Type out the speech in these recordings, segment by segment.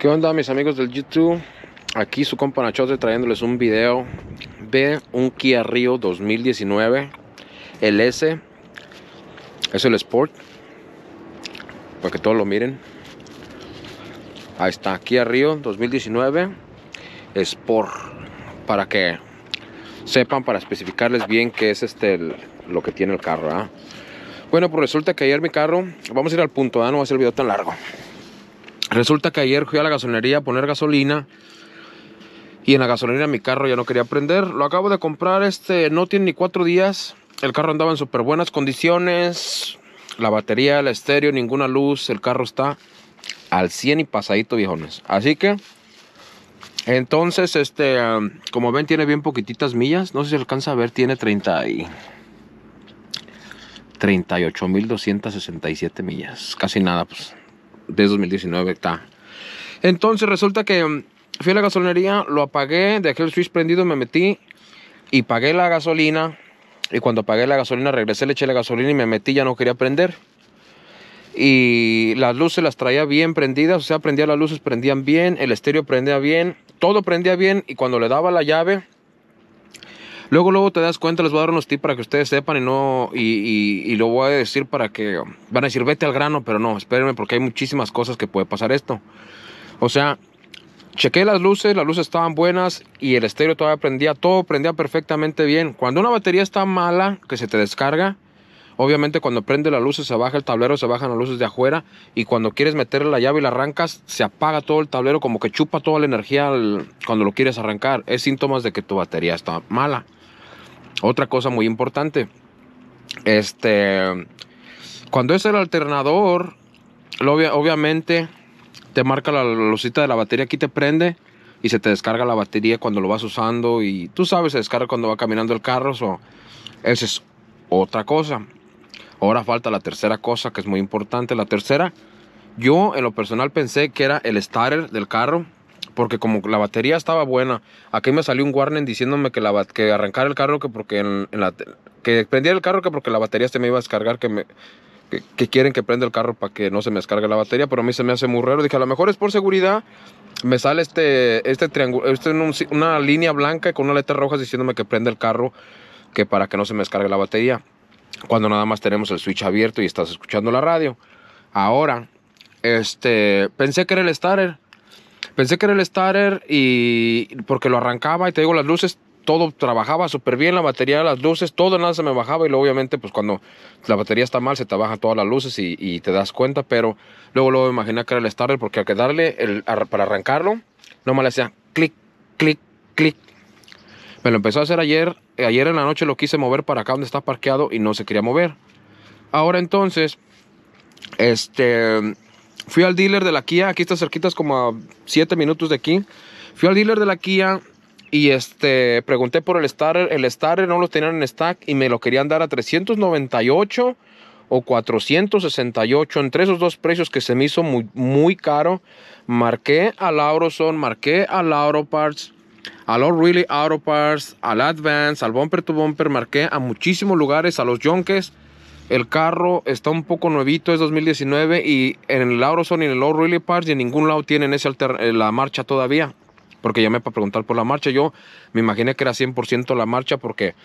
¿Qué onda mis amigos del YouTube? Aquí su compa Nachote trayéndoles un video de un Kia Rio 2019 el es el Sport para que todos lo miren ahí está Kia Rio 2019 Sport para que sepan para especificarles bien qué es este lo que tiene el carro ¿ah? bueno pues resulta que ayer mi carro vamos a ir al punto A ¿ah? no va a ser el video tan largo Resulta que ayer fui a la gasolinería a poner gasolina y en la gasolina mi carro ya no quería prender. Lo acabo de comprar, este no tiene ni cuatro días. El carro andaba en súper buenas condiciones. La batería, el estéreo, ninguna luz. El carro está al 100 y pasadito, viejones. Así que, entonces, este, como ven, tiene bien poquititas millas. No sé si alcanza a ver, tiene 30 y... 38.267 millas. Casi nada, pues de 2019 está. Entonces resulta que mm, fui a la gasolinería, lo apagué, dejé el switch prendido, me metí y pagué la gasolina. Y cuando pagué la gasolina, regresé, le eché la gasolina y me metí, ya no quería prender. Y las luces las traía bien prendidas, o sea, prendía las luces, prendían bien, el estéreo prendía bien, todo prendía bien. Y cuando le daba la llave, Luego, luego te das cuenta, les voy a dar unos tips para que ustedes sepan y no, y, lo voy a decir para que, van a decir, vete al grano, pero no, espérenme porque hay muchísimas cosas que puede pasar esto. O sea, chequé las luces, las luces estaban buenas y el estéreo todavía prendía, todo prendía perfectamente bien. Cuando una batería está mala, que se te descarga, Obviamente cuando prende las luces se baja el tablero, se bajan las luces de afuera y cuando quieres meterle la llave y la arrancas, se apaga todo el tablero, como que chupa toda la energía cuando lo quieres arrancar. Es síntomas de que tu batería está mala. Otra cosa muy importante, este, cuando es el alternador, obviamente te marca la losita de la batería, aquí te prende y se te descarga la batería cuando lo vas usando y tú sabes, se descarga cuando va caminando el carro, eso es otra cosa. Ahora falta la tercera cosa que es muy importante. La tercera, yo en lo personal pensé que era el starter del carro, porque como la batería estaba buena, aquí me salió un warning diciéndome que, la, que arrancar el carro que porque que prendiera el carro que porque la batería se me iba a descargar, que me quieren que prenda el carro para que no se me descargue la batería, pero a mí se me hace muy raro. Dije, a lo mejor es por seguridad. Me sale este, este triángulo, este, una línea blanca con una letra roja diciéndome que prenda el carro que para que no se me descargue la batería. Cuando nada más tenemos el switch abierto y estás escuchando la radio. Ahora, este, pensé que era el starter Pensé que era el starter y porque lo arrancaba y te digo las luces, todo trabajaba súper bien, la batería, las luces, todo nada se me bajaba y luego obviamente pues cuando la batería está mal se te bajan todas las luces y, te das cuenta, pero luego luego imaginé que era el starter porque al quedarle el, para arrancarlo, nomás le hacía clic, clic, clic. Me lo empezó a hacer ayer, eh, ayer en la noche lo quise mover para acá donde está parqueado y no se quería mover. Ahora entonces, este Fui al dealer de la Kia, aquí está cerquita, es como a 7 minutos de aquí. Fui al dealer de la Kia y este pregunté por el starter, el starter no lo tenían en stack y me lo querían dar a 398 o 468 entre esos dos precios que se me hizo muy, muy caro. Marqué a Lauroson, marqué a Lauro Parts, a All Really Auto Parts, al Advance, al Bumper to Bumper, marqué a muchísimos lugares, a los Yonkes el carro está un poco nuevito, es 2019 y en el Auroson y en el Low Really Parts y en ningún lado tienen eh, la marcha todavía. Porque llamé para preguntar por la marcha. Yo me imaginé que era 100% la marcha porque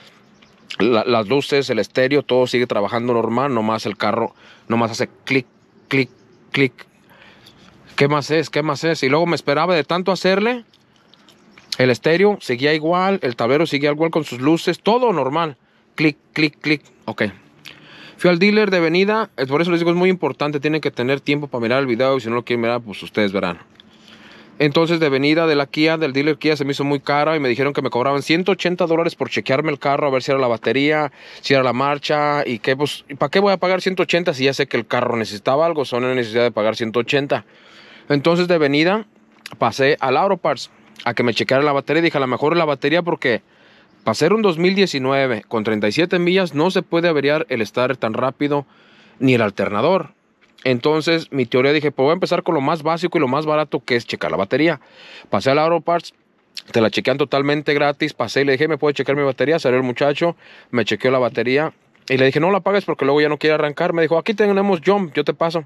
las luces, el estéreo, todo sigue trabajando normal. Nomás el carro, nomás hace clic, clic, clic. ¿Qué más es? ¿Qué más es? Y luego me esperaba de tanto hacerle. El estéreo seguía igual, el tablero seguía igual con sus luces, todo normal. Clic, clic, clic. Ok, Fui al dealer de venida, por eso les digo, es muy importante, tienen que tener tiempo para mirar el video y si no lo quieren mirar, pues ustedes verán. Entonces de venida de la Kia, del dealer Kia, se me hizo muy cara y me dijeron que me cobraban 180 dólares por chequearme el carro, a ver si era la batería, si era la marcha y que pues, ¿para qué voy a pagar 180 si ya sé que el carro necesitaba algo? Son no necesidad de pagar 180. Entonces de venida pasé al Auto Parts a que me chequeara la batería. y Dije, a lo mejor es la batería porque para ser un 2019 con 37 millas no se puede averiar el estar tan rápido ni el alternador. Entonces mi teoría dije, pues voy a empezar con lo más básico y lo más barato que es checar la batería. Pasé a la Auto Parts, te la chequean totalmente gratis, pasé y le dije, ¿me puede checar mi batería? Salió el muchacho, me chequeó la batería y le dije, no la pagues porque luego ya no quiere arrancar. Me dijo, aquí tenemos jump, yo te paso.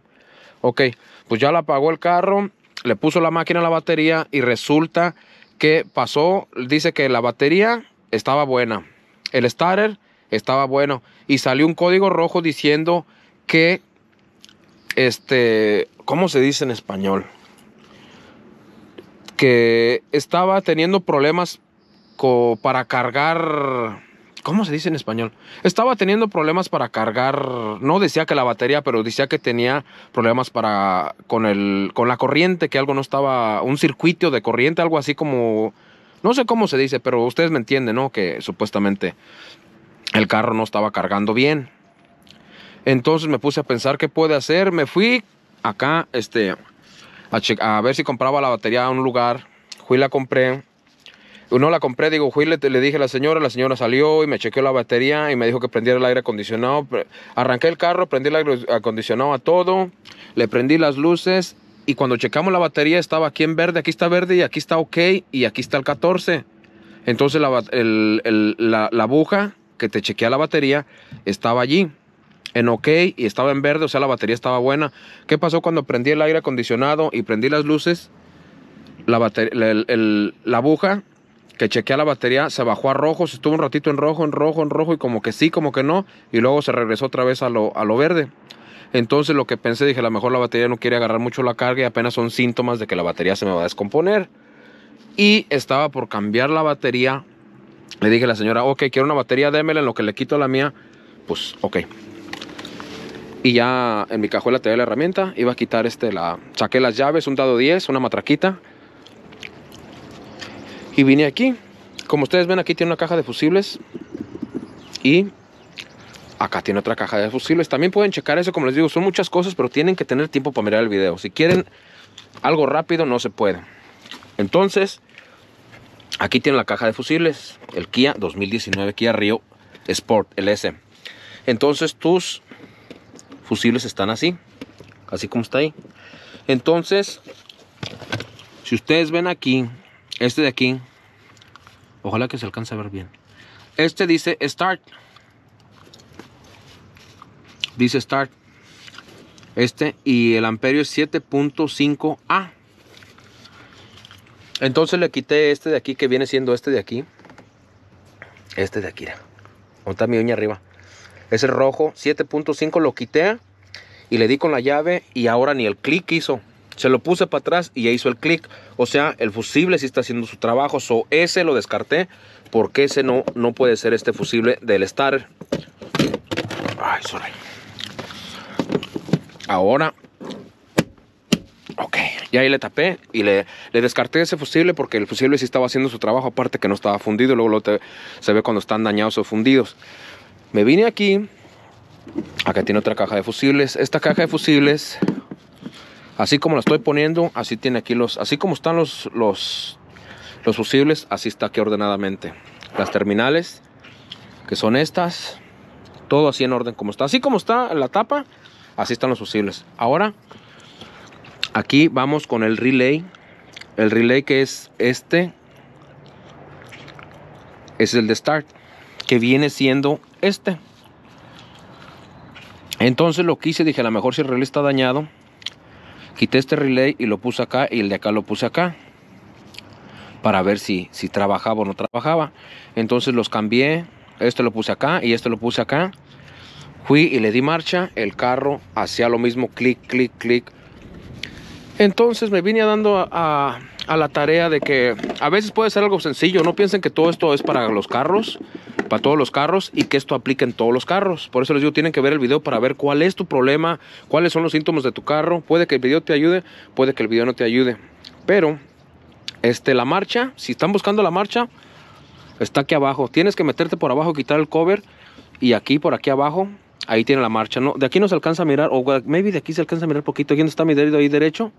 Ok, pues ya la apagó el carro, le puso la máquina a la batería y resulta que pasó, dice que la batería estaba buena. El starter estaba bueno. Y salió un código rojo diciendo que, este, ¿cómo se dice en español? Que estaba teniendo problemas para cargar... ¿Cómo se dice en español? Estaba teniendo problemas para cargar, no decía que la batería, pero decía que tenía problemas para con el con la corriente, que algo no estaba un circuito de corriente, algo así como no sé cómo se dice, pero ustedes me entienden, ¿no? Que supuestamente el carro no estaba cargando bien. Entonces me puse a pensar qué puede hacer. Me fui acá, este, a, ver si compraba la batería a un lugar. Fui la compré. No la compré, digo, fui, le, le, dije a la señora, la señora salió y me chequeó la batería y me dijo que prendiera el aire acondicionado. Arranqué el carro, prendí el aire acondicionado a todo, le prendí las luces y cuando checamos la batería estaba aquí en verde, aquí está verde y aquí está ok y aquí está el 14. Entonces la, el, aguja que te chequea la batería estaba allí en ok y estaba en verde, o sea la batería estaba buena. ¿Qué pasó cuando prendí el aire acondicionado y prendí las luces? La, batería, aguja que chequea la batería, se bajó a rojo, se estuvo un ratito en rojo, en rojo, en rojo, y como que sí, como que no, y luego se regresó otra vez a lo verde. Entonces lo que pensé, dije, a lo mejor la batería no quiere agarrar mucho la carga y apenas son síntomas de que la batería se me va a descomponer. Y estaba por cambiar la batería. Le dije a la señora, ok, quiero una batería, démela en lo que le quito la mía. Pues, ok. Y ya en mi cajuela tenía la herramienta, iba a quitar este, la... Saqué las llaves, un dado 10, una matraquita. Y vine aquí. Como ustedes ven, aquí tiene una caja de fusibles. Y Acá tiene otra caja de fusibles. También pueden checar eso, como les digo, son muchas cosas, pero tienen que tener tiempo para mirar el video. Si quieren algo rápido, no se puede. Entonces, aquí tiene la caja de fusibles, el Kia 2019 Kia Rio Sport LS. Entonces, tus fusibles están así, así como está ahí. Entonces, si ustedes ven aquí, este de aquí, ojalá que se alcance a ver bien. Este dice Start dice start. Este y el amperio es 7.5A. Entonces le quité este de aquí que viene siendo este de aquí. Este de aquí. ¿Dónde mi uña arriba? Ese rojo 7.5 lo quité y le di con la llave y ahora ni el clic hizo. Se lo puse para atrás y ya hizo el clic. O sea, el fusible sí está haciendo su trabajo. So, ese lo descarté porque ese no, no puede ser este fusible del starter Ay, sorry. Ahora, ok, ya ahí le tapé y le, descarté ese fusible porque el fusible sí estaba haciendo su trabajo, aparte que no estaba fundido, luego, se ve cuando están dañados o fundidos. Me vine aquí, acá tiene otra caja de fusibles, esta caja de fusibles, así como la estoy poniendo, así tiene aquí los, así como están los, los fusibles, así está aquí ordenadamente. Las terminales, que son estas, todo así en orden como está, así como está la tapa, Así están los fusibles. Ahora, aquí vamos con el relay. El relay que es este, es el de start, que viene siendo este. Entonces lo quise, dije, a lo mejor si el relay está dañado, quité este relay y lo puse acá y el de acá lo puse acá para ver si, si trabajaba o no trabajaba. Entonces los cambié, este lo puse acá y este lo puse acá Fui y le di marcha, el carro hacía lo mismo, clic, clic, clic. Entonces me vine dando a, la tarea de que a veces puede ser algo sencillo, no piensen que todo esto es para los carros, para todos los carros y que esto aplique en todos los carros. Por eso les digo, tienen que ver el video para ver cuál es tu problema, cuáles son los síntomas de tu carro. Puede que el video te ayude, puede que el video no te ayude. Pero este, la marcha, si están buscando la marcha, está aquí abajo. Tienes que meterte por abajo, quitar el cover y aquí por aquí abajo Ahí tiene la marcha, ¿no? De aquí no se alcanza a mirar, o maybe de aquí se alcanza a mirar poquito. Aquí no está mi dedo ahí derecho.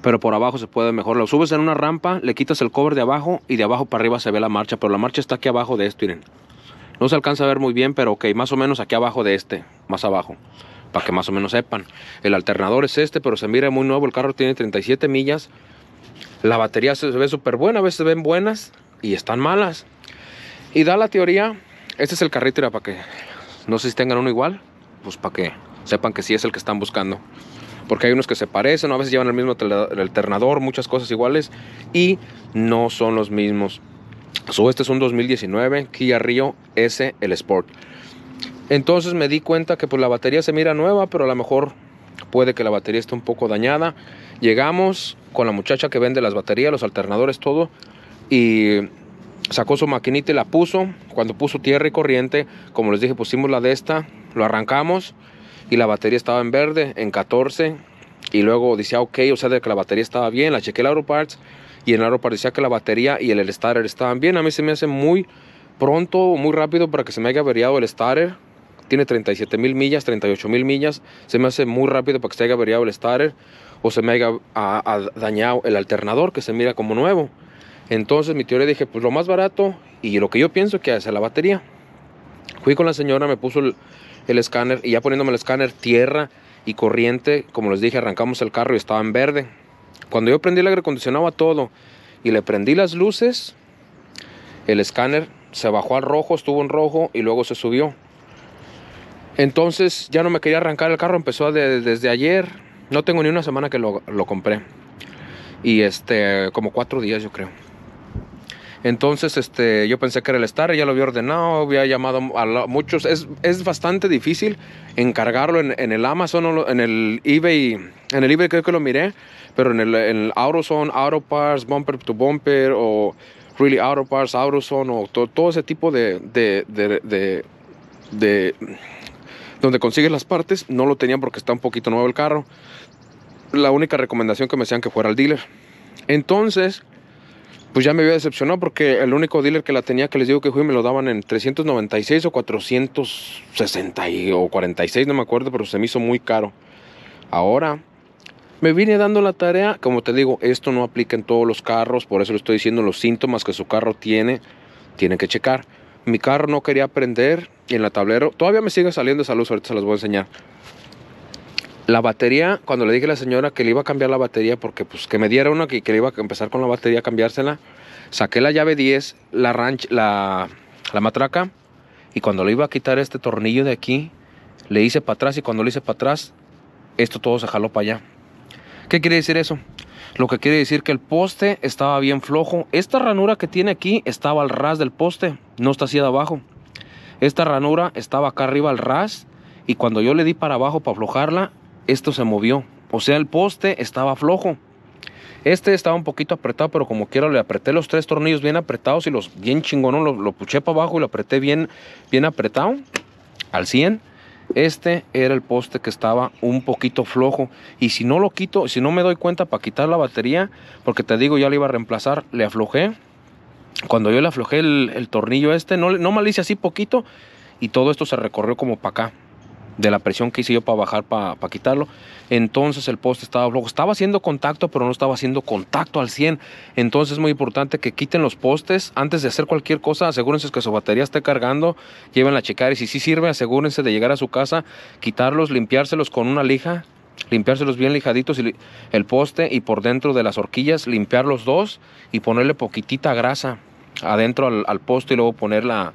Pero por abajo se puede mejor. Lo subes en una rampa, le quitas el cover de abajo y de abajo para arriba se ve la marcha. Pero la marcha está aquí abajo de esto, miren. No se alcanza a ver muy bien, pero ok, más o menos aquí abajo de este, más abajo para que más o menos sepan. El alternador es este, pero se mira muy nuevo. El carro tiene 37 millas. La batería se ve súper buena, a veces se ven buenas y están malas. Y da la teoría, este es el carrito, para que no sé si tengan uno igual, pues para que sepan que sí es el que están buscando. Porque hay unos que se parecen, a veces llevan el mismo alternador, muchas cosas iguales y no son los mismos. este es un 2019 Kia Rio S, el Sport. Entonces me di cuenta que pues la batería se mira nueva, pero a lo mejor puede que la batería esté un poco dañada. Llegamos con la muchacha que vende las baterías, los alternadores, todo. Y sacó su maquinita la puso. Cuando puso tierra y corriente, como les dije, pusimos la de esta, lo arrancamos y la batería estaba en verde, en 14. Y luego decía, ok, o sea, de que la batería estaba bien, la chequé el Aero Parts y en el decía que la batería y el starter estaban bien. A mí se me hace muy pronto, muy rápido para que se me haya averiado el starter. Tiene 37 mil millas, 38 mil millas. Se me hace muy rápido para que se haya averiado el starter o se me haya dañado el alternador que se mira como nuevo. Entonces mi teoría dije, pues lo más barato y lo que yo pienso que hace la batería. Fui con la señora, me puso el, escáner y ya poniéndome el escáner tierra y corriente, como les dije, arrancamos el carro y estaba en verde. Cuando yo prendí el aire acondicionado a todo y le prendí las luces, el escáner se bajó al rojo, estuvo en rojo y luego se subió. Entonces ya no me quería arrancar el carro, empezó desde ayer. No tengo ni una semana que lo, lo compré. Y este, como cuatro días yo creo. Entonces, este, yo pensé que era el Star, ya lo había ordenado, había llamado a muchos. Es, bastante difícil encargarlo en, el Amazon, o en el eBay, en el eBay creo que lo miré, pero en el, en el AutoZone, Bumper to Bumper o Really AutoParts, AutoZone o todo ese tipo de, de, de, donde consigues las partes, no lo tenían porque está un poquito nuevo el carro. La única recomendación que me hacían que fuera al dealer. Entonces, pues ya me había decepcionado porque el único dealer que la tenía que les digo que fui me lo daban en 396 o 460 o 46, no me acuerdo, pero se me hizo muy caro. Ahora me vine dando la tarea, como te digo, esto no aplica en todos los carros, por eso le estoy diciendo los síntomas que su carro tiene, tienen que checar. Mi carro no quería prender y en la tablero, todavía me sigue saliendo esa luz, ahorita se las voy a enseñar. La batería, cuando le dije a la señora que le iba a cambiar la batería, porque pues que me diera una que, que le iba a empezar con la batería a cambiársela, saqué la llave 10, la ranch, la, la matraca, y cuando le iba a quitar este tornillo de aquí, le hice para atrás y cuando le hice para atrás, esto todo se jaló para allá. ¿Qué quiere decir eso? Lo que quiere decir que el poste estaba bien flojo. Esta ranura que tiene aquí estaba al ras del poste, no está hacia de abajo. Esta ranura estaba acá arriba al ras y cuando yo le di para abajo para aflojarla, esto se movió. O sea, el poste estaba flojo. Este estaba un poquito apretado, pero como quiera le apreté los tres tornillos bien apretados y los bien chingón, lo, puché para abajo y lo apreté bien, bien apretado, al 100. Este era el poste que estaba un poquito flojo. Y si no lo quito, si no me doy cuenta para quitar la batería, porque te digo, ya le iba a reemplazar, le aflojé. Cuando yo le aflojé el, tornillo este, no, no hice así poquito y todo esto se recorrió como para acá de la presión que hice yo para bajar, para, quitarlo. Entonces el poste estaba flojo. Estaba haciendo contacto, pero no estaba haciendo contacto al 100. Entonces es muy importante que quiten los postes. Antes de hacer cualquier cosa, asegúrense que su batería esté cargando. Llévenla a checar y si sí sirve, asegúrense de llegar a su casa, quitarlos, limpiárselos con una lija. Limpiárselos bien lijaditos y el poste y por dentro de las horquillas limpiar los dos y ponerle poquitita grasa adentro al, poste y luego ponerla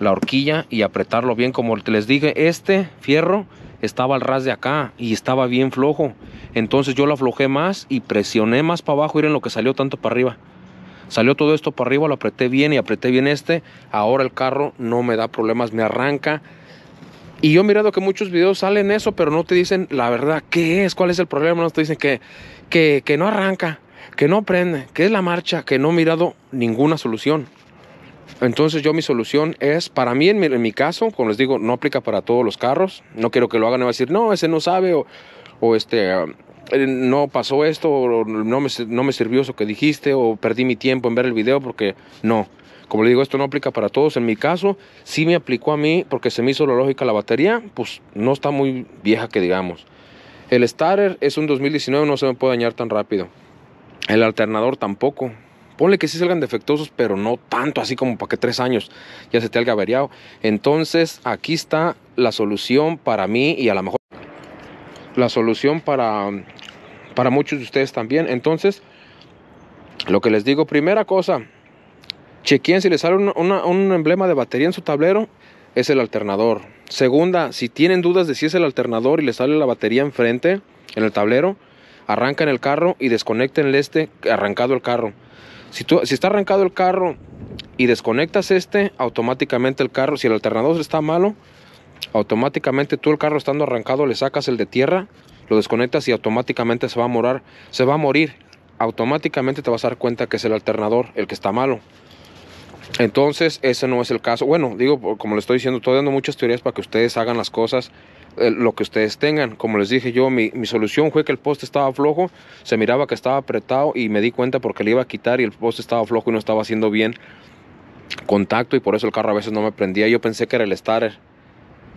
la horquilla y apretarlo bien. Como les dije, este fierro estaba al ras de acá y estaba bien flojo. Entonces yo lo aflojé más y presioné más para abajo. Miren lo que salió tanto para arriba. Salió todo esto para arriba, lo apreté bien y apreté bien este. Ahora el carro no me da problemas, me arranca. Y yo he mirado que muchos videos salen eso, pero no te dicen la verdad, qué es, cuál es el problema. No te dicen que, que, que no arranca, que no prende, que es la marcha, que no he mirado ninguna solución. Entonces yo mi solución es, para mí en mi, caso, como les digo, no aplica para todos los carros, no quiero que lo hagan y va a decir, no, ese no sabe o, este, ah, eh, no pasó esto o no me, no me sirvió eso que dijiste o perdí mi tiempo en ver el video porque no. Como les digo, esto no aplica para todos. En mi caso, sí me aplicó a mí porque se me hizo la lógica la batería, pues no está muy vieja que digamos. El starter es un 2019, no se me puede dañar tan rápido. El alternador tampoco. Ponle que sí salgan defectuosos, pero no tanto así como para que tres años ya se te haya averiado. Entonces, aquí está la solución para mí y a lo mejor la solución para, para muchos de ustedes también. Entonces, lo que les digo, primera cosa, chequen si les sale un emblema de batería en su tablero, es el alternador. Segunda, si tienen dudas de si es el alternador y les sale la batería enfrente, en el tablero, arrancan el carro y desconecten el este arrancado el carro. Si, está arrancado el carro y desconectas este, automáticamente el carro, si el alternador está malo, automáticamente tú el carro estando arrancado le sacas el de tierra, lo desconectas y automáticamente se va a morar, se va a morir. Automáticamente te vas a dar cuenta que es el alternador el que está malo. Entonces, ese no es el caso. Bueno, digo, como le estoy diciendo, estoy dando muchas teorías para que ustedes hagan las cosas eh, lo que ustedes tengan. Como les dije yo, mi, solución fue que el poste estaba flojo, se miraba que estaba apretado y me di cuenta porque le iba a quitar y el poste estaba flojo y no estaba haciendo bien contacto y por eso el carro a veces no me prendía. Yo pensé que era el starter.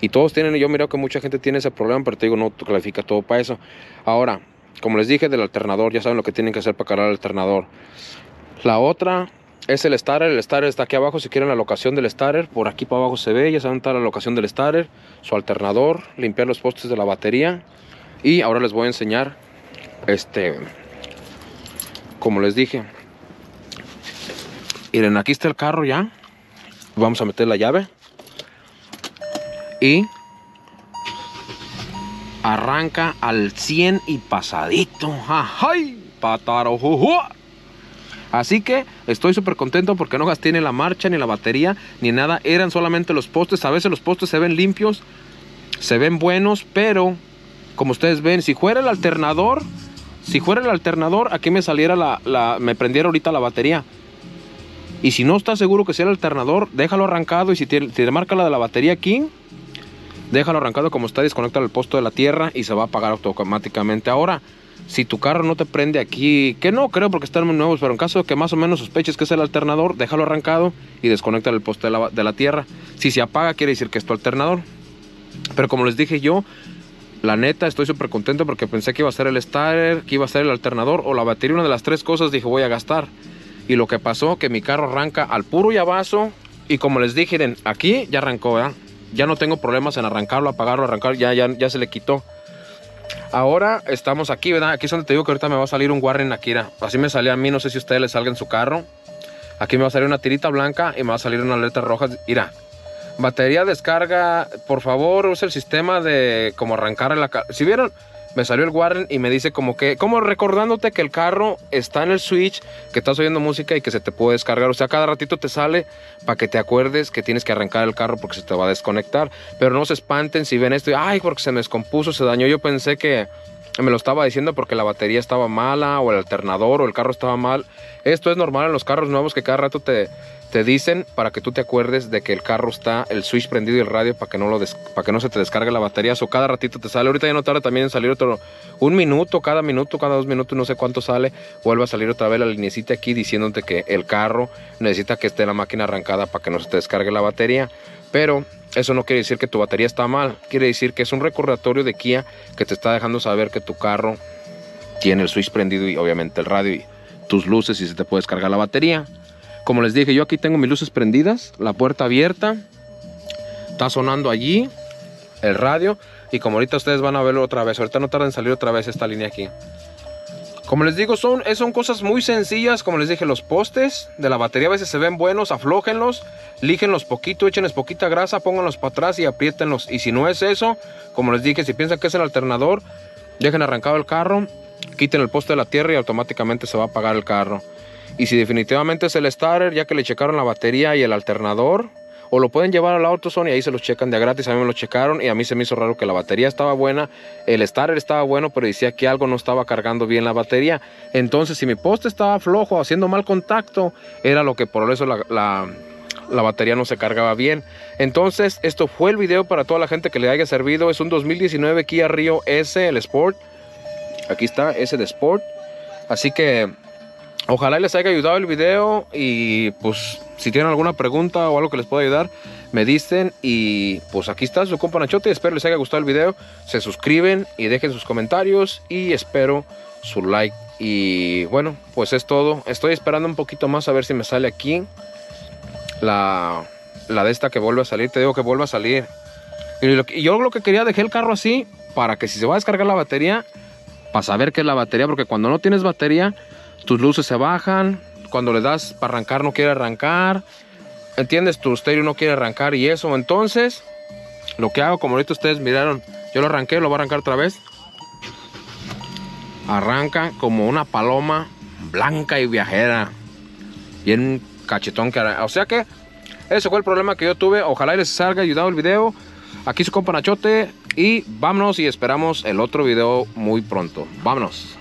Y todos tienen, yo miro que mucha gente tiene ese problema, pero te digo, no califica todo para eso. Ahora, como les dije del alternador, ya saben lo que tienen que hacer para cargar el alternador. La otra es el starter, el starter está aquí abajo, si quieren la locación del starter, por aquí para abajo se ve, ya saben está la locación del starter, su alternador, limpiar los postes de la batería y ahora les voy a enseñar, este, como les dije, miren aquí está el carro ya, vamos a meter la llave y arranca al 100 y pasadito, ¡ay! Pataro, Así que estoy súper contento porque no gasté ni la marcha, ni la batería, ni nada. Eran solamente los postes. A veces los postes se ven limpios, se ven buenos, pero como ustedes ven, si fuera el alternador, si fuera el alternador, aquí me saliera la, me prendiera ahorita la batería. Y si no está seguro que sea el alternador, déjalo arrancado y si te, marca la de la batería aquí, déjalo arrancado como está, desconecta el posto de la tierra y se va a apagar automáticamente. Ahora, si tu carro no te prende aquí, que no creo porque están muy nuevos, pero en caso de que más o menos sospeches que es el alternador, déjalo arrancado y desconecta el poste de la, tierra. Si se apaga, quiere decir que es tu alternador. Pero como les dije yo, la neta, estoy súper contento porque pensé que iba a ser el starter, que iba a ser el alternador o la batería, una de las tres cosas dije voy a gastar. Y lo que pasó, que mi carro arranca al puro y llavazo y como les dije, aquí ya arrancó, Ya no tengo problemas en arrancarlo, apagarlo, arrancar, ya, ya se le quitó. Ahora estamos aquí, ¿verdad? Aquí es donde te digo que ahorita me va a salir un Warren Akira. Así me salía a mí, no sé si a ustedes les salga en su carro. Aquí me va a salir una tirita blanca y me va a salir una alerta roja. Irá. batería descarga, por favor, usa el sistema de como arrancar la... Si vieron, me salió el Warren y me dice como que, como recordándote que el carro está en el Switch, que estás oyendo música y que se te puede descargar. O sea, cada ratito te sale para que te acuerdes que tienes que arrancar el carro porque se te va a desconectar. Pero no se espanten si ven esto y, ay, porque se me descompuso, se dañó. Yo pensé que me lo estaba diciendo porque la batería estaba mala o el alternador o el carro estaba mal. Esto es normal en los carros nuevos que cada rato te te dicen para que tú te acuerdes de que el carro está el switch prendido y el radio para que no, lo para que no se te descargue la batería. O cada ratito te sale. Ahorita ya no también en salir otro. Un minuto, cada minuto, cada dos minutos, no sé cuánto sale. Vuelve a salir otra vez la linecita aquí diciéndote que el carro necesita que esté la máquina arrancada para que no se te descargue la batería. Pero eso no quiere decir que tu batería está mal. Quiere decir que es un recordatorio de Kia que te está dejando saber que tu carro tiene el switch prendido y obviamente el radio y tus luces y se te puede descargar la batería. Como les dije, yo aquí tengo mis luces prendidas, la puerta abierta, está sonando allí el radio y como ahorita ustedes van a verlo otra vez, ahorita no tarda en salir otra vez esta línea aquí. Como les digo, son, eh, son cosas muy sencillas. Como les dije, los postes de la batería a veces se ven buenos, aflójenlos, líjenlos poquito, échenles poquita grasa, pónganlos para atrás y apriétenlos. Y si no es eso, como les dije, si piensan que es el alternador, dejen arrancado el carro, quiten el poste de la tierra y automáticamente se va a apagar el carro. Y si definitivamente es el starter, ya que le checaron la batería y el alternador, o lo pueden llevar al AutoZone y ahí se los checan de gratis. A mí me lo checaron y a mí se me hizo raro que la batería estaba buena, el starter estaba bueno, pero decía que algo no estaba cargando bien la batería. Entonces, si mi poste estaba flojo, haciendo mal contacto, era lo que por eso la, la, la batería no se cargaba bien. Entonces, esto fue el video para toda la gente que le haya servido. Es un 2019 Kia Rio S, el Sport. Aquí está, S de Sport. Así que Ojalá les haya ayudado el video y pues si tienen alguna pregunta o algo que les pueda ayudar, me dicen y pues aquí está su compa Nachote. Espero les haya gustado el video, se suscriben y dejen sus comentarios y espero su like. Y bueno, pues es todo. Estoy esperando un poquito más a ver si me sale aquí la, la de esta que vuelve a salir. Te digo que vuelve a salir. Y, yo lo que quería, dejé el carro así para que si se va a descargar la batería, para saber qué es la batería, porque cuando no tienes batería tus luces se bajan, cuando le das para arrancar no quiere arrancar, ¿entiendes? Tu estéreo no quiere arrancar y eso, entonces lo que hago, como ahorita ustedes miraron, yo lo arranqué, lo voy a arrancar otra vez. Arranca como una paloma blanca y viajera. y en cachetón que O sea que eso fue el problema que yo tuve. Ojalá les salga ayudado el video. Aquí su compa Nachote. Y vámonos y esperamos el otro video muy pronto. Vámonos.